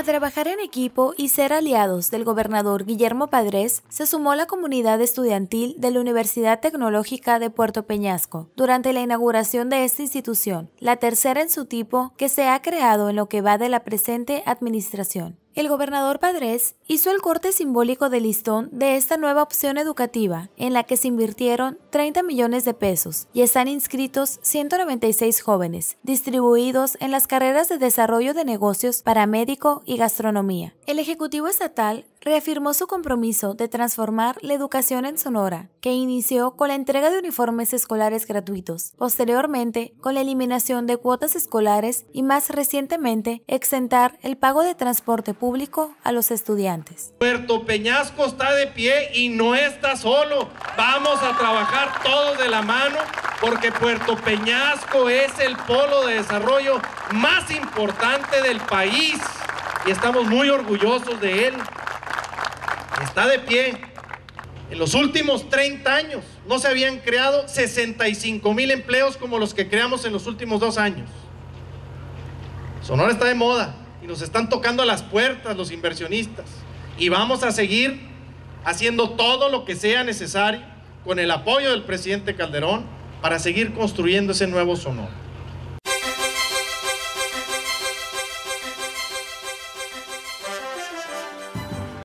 A trabajar en equipo y ser aliados del gobernador Guillermo Padres, se sumó la comunidad estudiantil de la Universidad Tecnológica de Puerto Peñasco durante la inauguración de esta institución, la tercera en su tipo que se ha creado en lo que va de la presente administración. El gobernador Padres hizo el corte simbólico de listón de esta nueva opción educativa, en la que se invirtieron 30 millones de pesos y están inscritos 196 jóvenes, distribuidos en las carreras de desarrollo de negocios para médico y gastronomía. El Ejecutivo Estatal reafirmó su compromiso de transformar la educación en Sonora, que inició con la entrega de uniformes escolares gratuitos, posteriormente con la eliminación de cuotas escolares y más recientemente exentar el pago de transporte público a los estudiantes. Puerto Peñasco está de pie y no está solo. Vamos a trabajar todos de la mano porque Puerto Peñasco es el polo de desarrollo más importante del país y estamos muy orgullosos de él está de pie. En los últimos 30 años no se habían creado 65 mil empleos como los que creamos en los últimos dos años. Sonora está de moda y nos están tocando a las puertas los inversionistas. Y vamos a seguir haciendo todo lo que sea necesario con el apoyo del presidente Calderón para seguir construyendo ese nuevo Sonora.